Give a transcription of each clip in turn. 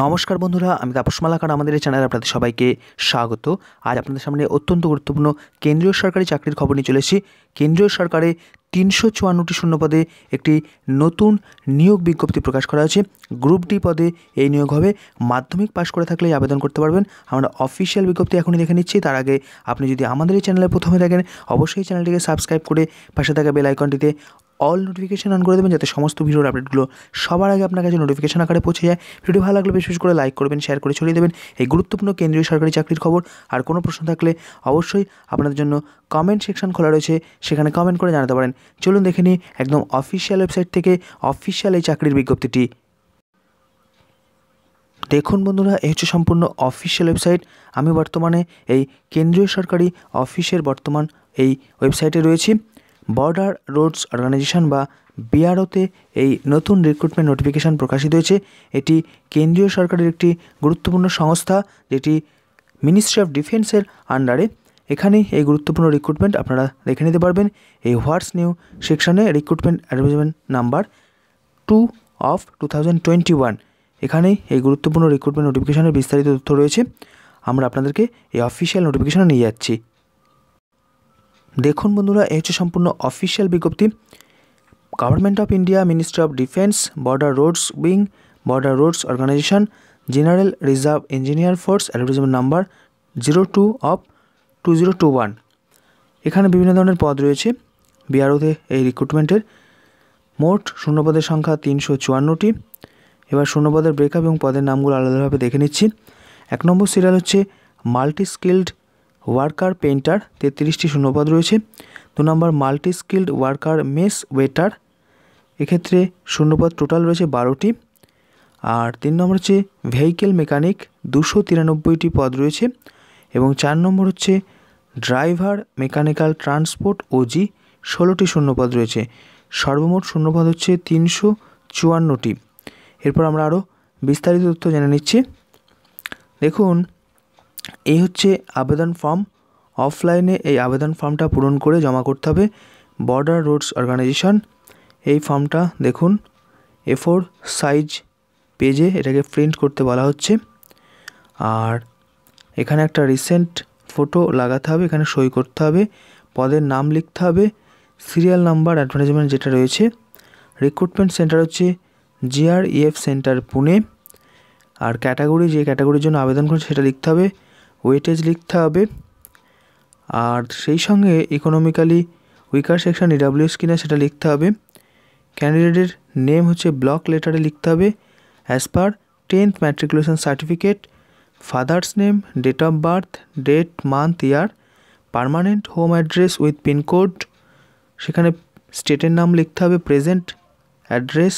নমস্কার বন্ধুরা আমি তাপসমালাকার আমাদের এই চ্যানেলে আপনাদের সবাইকে স্বাগত আজ আপনাদের সামনে অত্যন্ত গুরুত্বপূর্ণ কেন্দ্রীয় সরকারি চাকরির খবর নিয়ে চলেছি কেন্দ্রীয় সরকারে তিনশো চুয়ান্নটি শূন্যপদে একটি নতুন নিয়োগ বিজ্ঞপ্তি প্রকাশ করা হয়েছে গ্রুপ ডি পদে এই নিয়োগ হবে মাধ্যমিক পাশ করে থাকলে আবেদন করতে পারবেন আমরা অফিসিয়াল বিজ্ঞপ্তি এখনই দেখে নিচ্ছি তার আগে আপনি যদি আমাদের এই চ্যানেলে প্রথমে থাকেন অবশ্যই চ্যানেলটিকে সাবস্ক্রাইব করে পাশে থাকা বেল আইকনটিতে অল নোটিফিকেশান অন করে দেবেন যাতে সমস্ত ভিডিওর আপডেটগুলো সবার আগে আপনার কাছে নোটিফিকেশান আকারে পৌঁছে যায় ভিডিও ভালো লাগলে বেশ করে লাইক করবেন শেয়ার করে ছড়িয়ে দেবেন এই গুরুত্বপূর্ণ কেন্দ্রীয় সরকারি চাকরির খবর আর কোনো প্রশ্ন থাকলে অবশ্যই আপনাদের জন্য কমেন্ট সেকশন খোলা রয়েছে সেখানে কমেন্ট করে জানাতে পারেন চলুন দেখে নিই একদম অফিসিয়াল ওয়েবসাইট থেকে অফিসিয়াল এই চাকরির বিজ্ঞপ্তিটি দেখুন বন্ধুরা এই হচ্ছে সম্পূর্ণ অফিসিয়াল ওয়েবসাইট আমি বর্তমানে এই কেন্দ্রীয় সরকারি অফিসের বর্তমান এই ওয়েবসাইটে রয়েছি বর্ডার রোডস অর্গানাইজেশন বা বিআরওতে এই নতুন রিক্রুটমেন্ট নোটিফিকেশান প্রকাশিত হয়েছে এটি কেন্দ্রীয় সরকারের একটি গুরুত্বপূর্ণ সংস্থা যেটি মিনিস্ট্রি অফ ডিফেন্সের আন্ডারে এখানে এই গুরুত্বপূর্ণ রিক্রুটমেন্ট আপনারা দেখে নিতে পারবেন এই হোয়াটস নিউ সেকশানে recruitment advertisement number two of two thousand twenty one এখানে এই গুরুত্বপূর্ণ রিক্রুটমেন্ট নোটিফিকেশানের বিস্তারিত তথ্য রয়েছে আমরা আপনাদেরকে এই অফিসিয়াল নোটিফিকেশানে নিয়ে যাচ্ছি দেখুন বন্ধুরা এ হচ্ছে সম্পূর্ণ অফিসিয়াল বিজ্ঞপ্তি government of India ministry of defence border roads wing border roads organisation general reserve engineer force advertisement number zero two of two zero two one এখানে বিভিন্ন ধরনের পদ রয়েছে বিআরওতে এই রিক্রুটমেন্টের মোট শূন্যপদের সংখ্যা তিনশো চুয়ান্নটি এবার শূন্যপদের ব্রেকআপ এবং পদের নামগুলো আলাদাভাবে দেখে নিচ্ছি এক নম্বর সিরিয়াল হচ্ছে মাল্টি স্কিল্ড ওয়ার্কার পেন্টার তেত্রিশটি শূন্যপদ রয়েছে দু নম্বর multi skilled worker mess waiter এক্ষেত্রে শূন্যপদ টোটাল রয়েছে বারোটি আর তিন নম্বর হচ্ছে ভেহিকেল মেকানিক দুশো তিরানব্বইটি পদ রয়েছে এবং চার নম্বর হচ্ছে ড্রাইভার মেকানিক্যাল ট্রান্সপোর্ট ওজি ষোলোটি শূন্যপদ রয়েছে সর্বমোট শূন্যপদ হচ্ছে তিনশো চুয়ান্নটি এরপর আমরা আরও বিস্তারিত তথ্য জেনে নিচ্ছি দেখুন এই হচ্ছে আবেদন ফর্ম অফলাইনে এই আবেদন ফর্মটা পূরণ করে জমা করতে হবে বর্ডার রোডস অর্গানাইজেশন এই ফর্মটা দেখুন এ ফোর সাইজ পেজে এটাকে প্রিন্ট করতে বলা হচ্ছে আর এখানে একটা রিসেন্ট ফটো লাগাতে হবে এখানে সই করতে হবে পদের নাম লিখতে হবে সিরিয়াল নাম্বার অ্যাডভার্টাইজমেন্ট যেটা রয়েছে রিক্রুটমেন্ট সেন্টার হচ্ছে জিআরইএফ সেন্টার পুনে আর ক্যাটাগরি যে ক্যাটাগরির জন্য আবেদন করছে সেটা লিখতে হবে ওয়েটেজ লিখতে হবে আর সেই সঙ্গে ইকোনমিক্যালি উইকার সেকশন ইডাব্লিউএস কিনা সেটা লিখতে হবে ক্যান্ডিডেটের নেম হচ্ছে ব্লক লেটারে লিখতে হবে as per tenth matriculation certificate father's name date of birth date month year permanent home address with pincode সেখানে স্টেটের নাম লিখতে হবে প্রেজেন্ট অ্যাড্রেস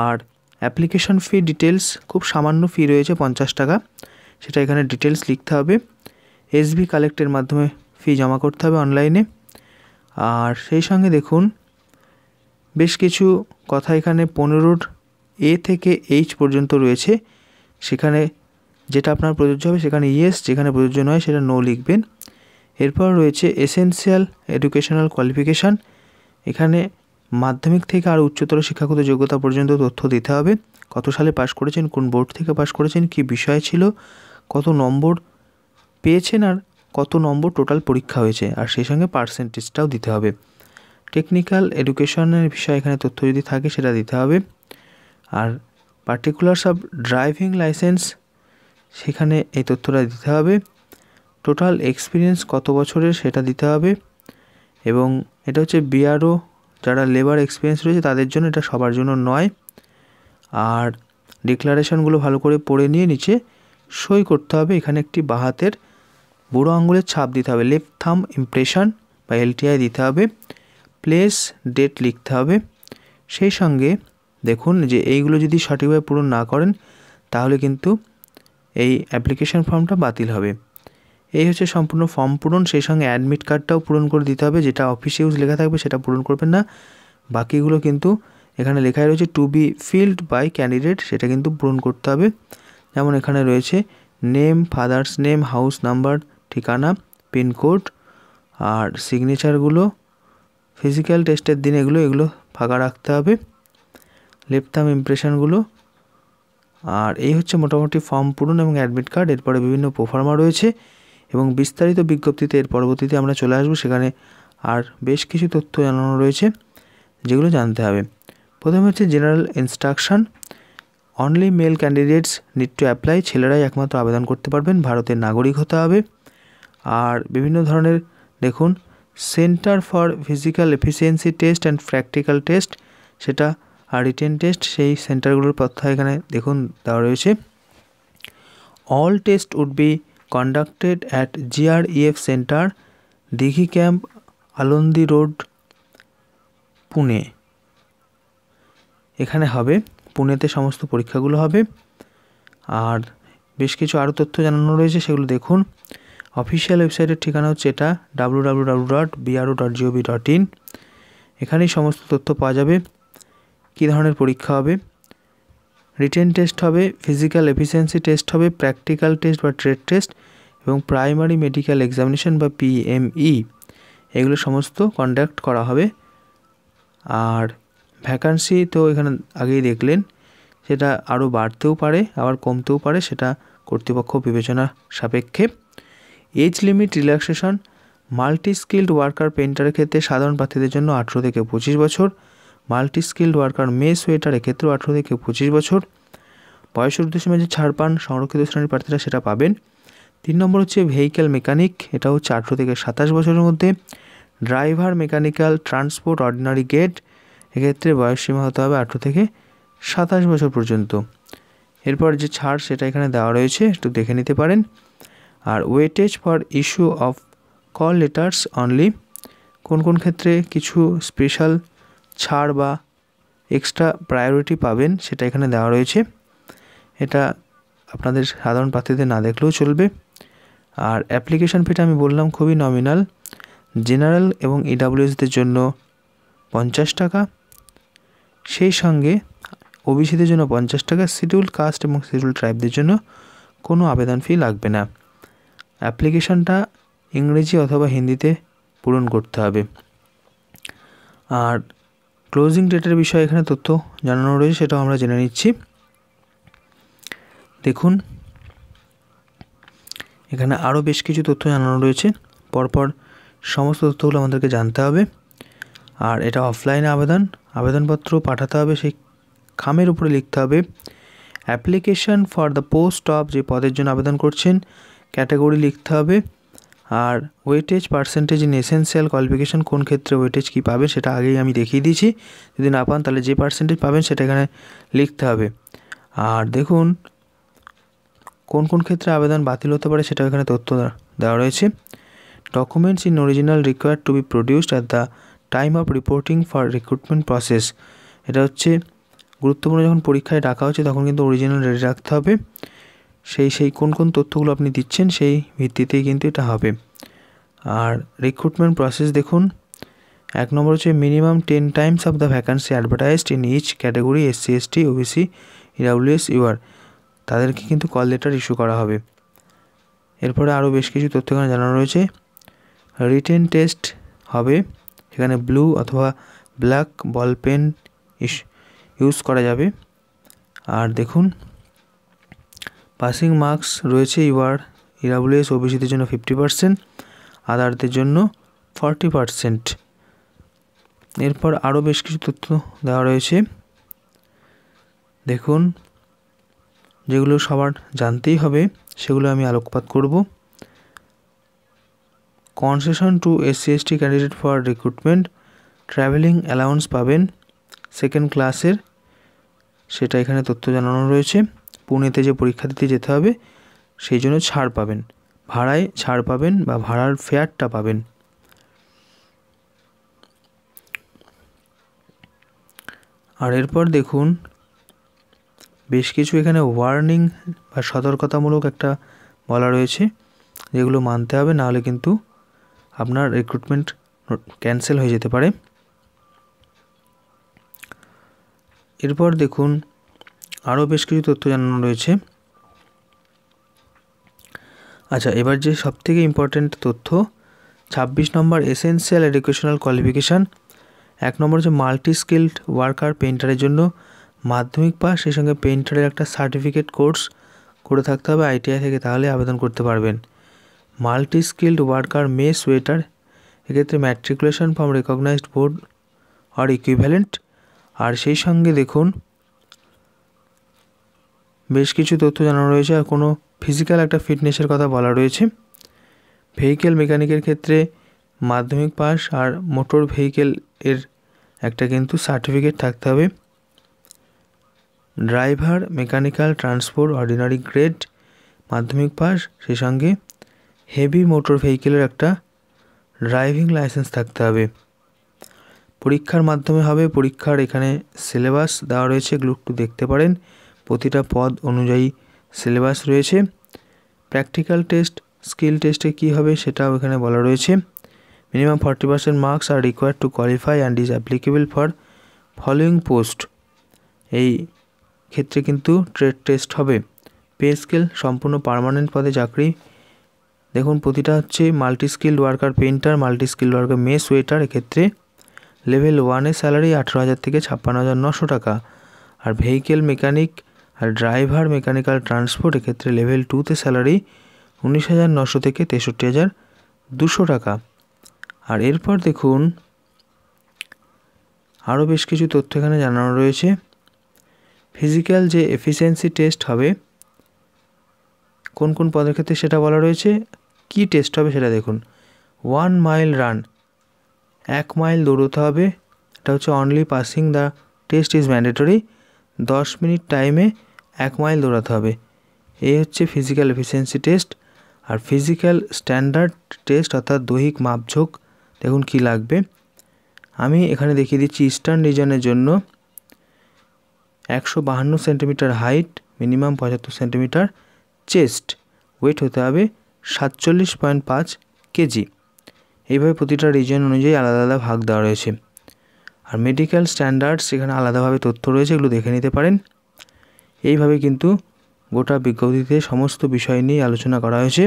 আর অ্যাপ্লিকেশন ফি ডিটেলস খুব সামান্য ফি রয়েছে পঞ্চাশ টাকা সেটা এখানে ডিটেলস লিখতে হবে এসবি কালেক্টের মাধ্যমে ফি জমা করতে হবে অনলাইনে আর সেই সঙ্গে দেখুন বেশ কিছু কথা এখানে পনেরোর এ থেকে এইচ পর্যন্ত রয়েছে সেখানে যেটা আপনার প্রযোজ্য হবে সেখানে ইয়েস যেখানে প্রযোজ্য নয় সেটা নো লিখবেন এরপর রয়েছে এসেন্সিয়াল এডুকেশনাল কোয়ালিফিকেশান এখানে মাধ্যমিক থেকে আর উচ্চতর শিক্ষাগত যোগ্যতা পর্যন্ত তথ্য দিতে হবে কত সালে পাশ করেছেন কোন বোর্ড থেকে পাশ করেছেন কি বিষয় ছিল কত নম্বর পেয়েছেন আর কত নম্বর টোটাল পরীক্ষা হয়েছে আর সেই সঙ্গে পার্সেন্টেজটাও দিতে হবে টেকনিক্যাল এডুকেশনের বিষয়ে এখানে তথ্য যদি থাকে সেটা দিতে হবে আর পার্টিকুলার সব ড্রাইভিং লাইসেন্স সেখানে এই তথ্যটা দিতে হবে টোটাল এক্সপিরিয়েন্স কত বছরের সেটা দিতে হবে এবং এটা হচ্ছে বিআরও যারা লেবার এক্সপিরিয়েন্স রয়েছে তাদের জন্য এটা সবার জন্য নয় আর ডিক্লারেশনগুলো ভালো করে পড়ে নিয়ে নিচে সই করতে হবে এখানে একটি বাহাতের বুড়ো আঙুলের ছাপ দিতে হবে লেফট থাম ইমপ্রেশন বা এলটিআই দিতে হবে প্লেস ডেট লিখতে হবে সেই সঙ্গে দেখুন যে এইগুলো যদি সঠিকভাবে পূরণ না করেন তাহলে কিন্তু এই অ্যাপ্লিকেশন ফর্মটা বাতিল হবে এই হচ্ছে সম্পূর্ণ ফর্ম পূরণ সেই সঙ্গে অ্যাডমিট কার্ডটাও পূরণ করে দিতে হবে যেটা অফিস ইউজ লেখা থাকবে সেটা পূরণ করবেন না বাকিগুলো কিন্তু এখানে লেখাই রয়েছে to be filled by candidate সেটা কিন্তু পূরণ করতে হবে যেমন এখানে রয়েছে name father's name house number ঠিকানা পিনকোড আর সিগনেচারগুলো ফিজিক্যাল টেস্টের দিন এগুলো এগুলো ফাঁকা রাখতে হবে লেফট থাম ইমপ্রেশনগুলো আর এই হচ্ছে মোটামুটি ফর্ম পূরণ এবং অ্যাডমিট কার্ড এরপরে বিভিন্ন প্রোফার্মা রয়েছে এবং বিস্তারিত বিজ্ঞপ্তিতে এর পরবর্তীতে আমরা চলে আসবো সেখানে আর বেশ কিছু তথ্য জানানো রয়েছে যেগুলো জানতে হবে প্রথমে হচ্ছে general instruction only male candidates need to apply ছেলেরাই একমাত্র আবেদন করতে পারবেন ভারতের নাগরিক হতে হবে আর বিভিন্ন ধরনের দেখুন centre for physical efficiency test and practical test সেটা আর রিটেন টেস্ট সেই সেন্টারগুলোর তথ্য এখানে দেখুন দেওয়া রয়েছে all test would be conducted at GREF centre Dighi camp Alandi road Pune এখানে হবে পুনেতে সমস্ত পরীক্ষাগুলো হবে আর বেশ কিছু আরও তথ্য জানানো রয়েছে সেগুলো দেখুন অফিসিয়াল ওয়েবসাইটের ঠিকানা হচ্ছে এটা W W W dot BRO dot GOV dot in এখানেই সমস্ত তথ্য পাওয়া যাবে কী ধরনের পরীক্ষা হবে রিটেন টেস্ট হবে ফিজিক্যাল এফিসিয়েন্সি টেস্ট হবে প্র্যাকটিক্যাল টেস্ট বা ট্রেড টেস্ট এবং প্রাইমারি মেডিকেল এক্সামিনেশন বা পিএমই e। এগুলো সমস্ত কন্ডাক্ট করা হবে আর ভ্যাকান্সি তো এখানে আগেই দেখলেন সেটা আরও বাড়তেও পারে আবার কমতেও পারে সেটা কর্তৃপক্ষ বিবেচনা সাপেক্ষে age limit relaxation multi skilled worker পেন্টারের ক্ষেত্রে সাধারণ প্রার্থীদের জন্য আঠেরো থেকে পঁচিশ বছর মাল্টি স্কিল্ড ওয়ার্কার মে সোয়েটারের ক্ষেত্রেও আঠেরো থেকে পঁচিশ বছর বয়সের উদ্দেশ্যে যে ছাড় পান সংরক্ষিত শ্রেণীর প্রার্থীরা সেটা পাবেন তিন নম্বর হচ্ছে ভেহিক্যাল মেকানিক এটা হচ্ছে আঠেরো থেকে সাতাশ বছরের মধ্যে driver mechanical transport ordinary grade এক্ষেত্রে বয়সসীমা হতে হবে আঠেরো থেকে সাতাশ বছর পর্যন্ত এরপর যে ছাড় সেটা এখানে দেওয়া রয়েছে একটু দেখে নিতে পারেন আর weightage for issue of call letters only কোন কোন ক্ষেত্রে কিছু স্পেশাল ছাড় বা এক্সট্রা প্রায়োরিটি পাবেন সেটা এখানে দেওয়া রয়েছে এটা আপনাদের সাধারণ প্রার্থীদের না দেখলেও চলবে আর অ্যাপ্লিকেশান ফিটা আমি বললাম খুবই নমিনাল জেনারেল এবং ইডাব্লিউএসদের জন্য পঞ্চাশ টাকা সেই সঙ্গে ওবিসিদের জন্য পঞ্চাশ টাকা শিডিউল কাস্ট এবং শিডিউল ট্রাইবদের জন্য কোনো আবেদন ফি লাগবে না অ্যাপ্লিকেশনটা ইংরেজি অথবা হিন্দিতে পূরণ করতে হবে আর ক্লোজিং ডেটের বিষয়ে এখানে তথ্য জানানো রয়েছে সেটাও আমরা জেনে নিচ্ছি দেখুন এখানে আরও বেশ কিছু তথ্য জানানো রয়েছে পরপর সমস্ত তথ্যগুলো আমাদেরকে জানতে হবে আর এটা অফলাইনে আবেদন আবেদনপত্র পাঠাতে হবে সেই খামের উপরে লিখতে হবে application for the post of যে পদের জন্য আবেদন করছেন ক্যাটাগরি লিখতে হবে আর weightage percentage in essential qualification কোন ক্ষেত্রে ওয়েটেজ কী পাবেন সেটা আগেই আমি দেখিয়ে দিয়েছি যদি না পান তাহলে যে পার্সেন্টেজ পাবেন সেটা এখানে লিখতে হবে আর দেখুন কোন কোন ক্ষেত্রে আবেদন বাতিল হতে পারে সেটা এখানে তথ্য দেওয়া রয়েছে documents in original required to be produced at the time of reporting for recruitment process এটা হচ্ছে গুরুত্বপূর্ণ যখন পরীক্ষায় ডাকা হচ্ছে তখন কিন্তু অরিজিনাল রেডি রাখতে হবে সেই সেই কোন কোন তথ্যগুলো আপনি দিচ্ছেন সেই ভিত্তিতেই কিন্তু এটা হবে আর রিক্রুটমেন্ট প্রসেস দেখুন এক নম্বর হচ্ছে minimum ten times of the vacancy advertised in each category SC ST OBC EWS UR তাদেরকে কিন্তু কল লেটার ইস্যু করা হবে এরপরে আরও বেশ কিছু তথ্য এখানে জানানো রয়েছে রিটেন টেস্ট হবে সেখানে ব্লু অথবা ব্ল্যাক বল পেন ইউজ করা যাবে আর দেখুন পাসিং মার্কস রয়েছে ইউআর এস ওবিসিদের জন্য ফিফটি পার্সেন্ট আদারদের জন্য ফর্টি পার্সেন্ট এরপর আরও বেশ কিছু তথ্য দেওয়া রয়েছে দেখুন যেগুলো সবার জানতেই হবে সেগুলো আমি আলোকপাত করবো concession to SC ST candidate for recruitment travelling allowance পাবেন সেকেন্ড ক্লাসের সেটা এখানে তথ্য জানানো রয়েছে পুনেতে যে পরীক্ষা দিতে যেতে হবে সেই জন্য ছাড় পাবেন ভাড়ায় ছাড় পাবেন বা ভাড়ার ফেয়ারটা পাবেন আর এরপর দেখুন বেশ কিছু এখানে ওয়ার্নিং বা সতর্কতামূলক একটা বলা রয়েছে যেগুলো মানতে হবে নাহলে কিন্তু আপনার রিক্রুটমেন্ট ক্যান্সেল হয়ে যেতে পারে এরপর দেখুন আরও বেশ কিছু তথ্য জানানো রয়েছে আচ্ছা এবার যে সব থেকে ইম্পর্ট্যান্ট তথ্য ২৬ নম্বর এসেন্সিয়াল এডুকেশনাল কোয়ালিফিকেশান এক নম্বর হচ্ছে মাল্টি স্কিলড ওয়ার্কার পেন্টারের জন্য মাধ্যমিক পাস সেই সঙ্গে পেন্টারের একটা সার্টিফিকেট কোর্স করে থাকতে হবে আইটিআই থেকে তাহলে আবেদন করতে পারবেন multi skilled worker mess waiter এক্ষেত্রে matriculation from recognised board or equivalent আর সেই সঙ্গে দেখুন বেশ কিছু তথ্য জানানো রয়েছে আর কোনো ফিজিক্যাল একটা ফিটনেসের কথা বলা রয়েছে ভেহিকেল মেকানিকের ক্ষেত্রে মাধ্যমিক পাস আর মোটর ভেহিকেল এর একটা কিন্তু সার্টিফিকেট থাকতে হবে driver mechanical transport ordinary grade মাধ্যমিক পাস সেই সঙ্গে হেভি মোটর ভেহিকেলের একটা ড্রাইভিং লাইসেন্স থাকতে হবে পরীক্ষার মাধ্যমে হবে পরীক্ষার এখানে সিলেবাস দেওয়া রয়েছে এগুলো একটু দেখতে পারেন প্রতিটা পদ অনুযায়ী সিলেবাস রয়েছে প্র্যাকটিক্যাল টেস্ট স্কিল টেস্টে কি হবে সেটাও এখানে বলা রয়েছে minimum forty percent marks are required to qualify and is applicable for following post এই ক্ষেত্রে কিন্তু ট্রেড টেস্ট হবে পে স্কেল সম্পূর্ণ পারমানেন্ট পদে চাকরি দেখুন প্রতিটা হচ্ছে multi skilled worker painter multi skilled worker mess waiter এক্ষেত্রে লেভেল ওয়ানের স্যালারি আঠেরো হাজার থেকে ছাপ্পান্ন হাজার নশো টাকা আর ভেহিকেল মেকানিক আর ড্রাইভার মেকানিক্যাল ট্রান্সপোর্ট ক্ষেত্রে লেভেল টুতে স্যালারি উনিশ হাজার নশো থেকে তেষট্টি হাজার দুশো টাকা আর এরপর দেখুন আরও বেশ কিছু তথ্য এখানে জানানো রয়েছে ফিজিক্যাল যে এফিসিয়েন্সি টেস্ট হবে কোন কোন পদের ক্ষেত্রে সেটা বলা রয়েছে কি টেস্ট হবে সেটা দেখুন ওয়ান মাইল রান এক মাইল দৌড়তে হবে এটা হচ্ছে only passing the test is mandatory দশ মিনিট টাইমে এক মাইল দৌড়াতে হবে এই হচ্ছে ফিজিক্যাল এফিসিয়েন্সি টেস্ট আর ফিজিক্যাল স্ট্যান্ডার্ড টেস্ট অর্থাৎ দৈহিক মাপঝোঁক দেখুন কি লাগবে আমি এখানে দেখিয়ে দিচ্ছি ইস্টার্ন রিজনের জন্য একশো বাহান্ন সেন্টিমিটার হাইট মিনিমাম পঁচাত্তর সেন্টিমিটার চেস্ট ওয়েট হতে হবে সাতচল্লিশ পয়েন্ট পাঁচ কেজি এইভাবে প্রতিটা রিজন অনুযায়ী আলাদা আলাদা ভাগ দেওয়া রয়েছে আর মেডিকেল স্ট্যান্ডার্ডস এখানে আলাদাভাবে তথ্য রয়েছে এগুলো দেখে নিতে পারেন এইভাবে কিন্তু গোটা বিজ্ঞপ্তিতে সমস্ত বিষয় নিয়ে আলোচনা করা হয়েছে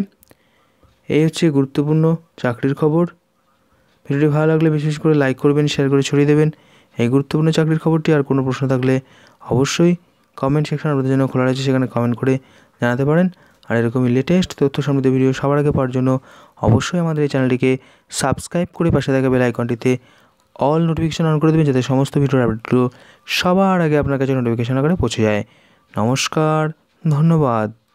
এই হচ্ছে গুরুত্বপূর্ণ চাকরির খবর ভিডিওটি ভালো লাগলে বিশেষ করে লাইক করবেন শেয়ার করে ছড়িয়ে দেবেন এই গুরুত্বপূর্ণ চাকরির খবরটি আর কোনো প্রশ্ন থাকলে অবশ্যই কমেন্ট সেকশন আপনাদের জন্য খোলা রয়েছে সেখানে কমেন্ট করে জানাতে পারেন আর এরকমই লেটেস্ট তথ্য সমৃদ্ধ ভিডিও সবার আগে পাওয়ার জন্য অবশ্যই আমাদের এই চ্যানেলটিকে সাবস্ক্রাইব করে পাশে থাকা বেল আইকনটিতে অল নোটিফিকেশান অন করে দেবেন যাতে সমস্ত ভিডিওর আপডেটগুলো সবার আগে আপনার কাছে নোটিফিকেশান আকারে পৌঁছে যায় নমস্কার ধন্যবাদ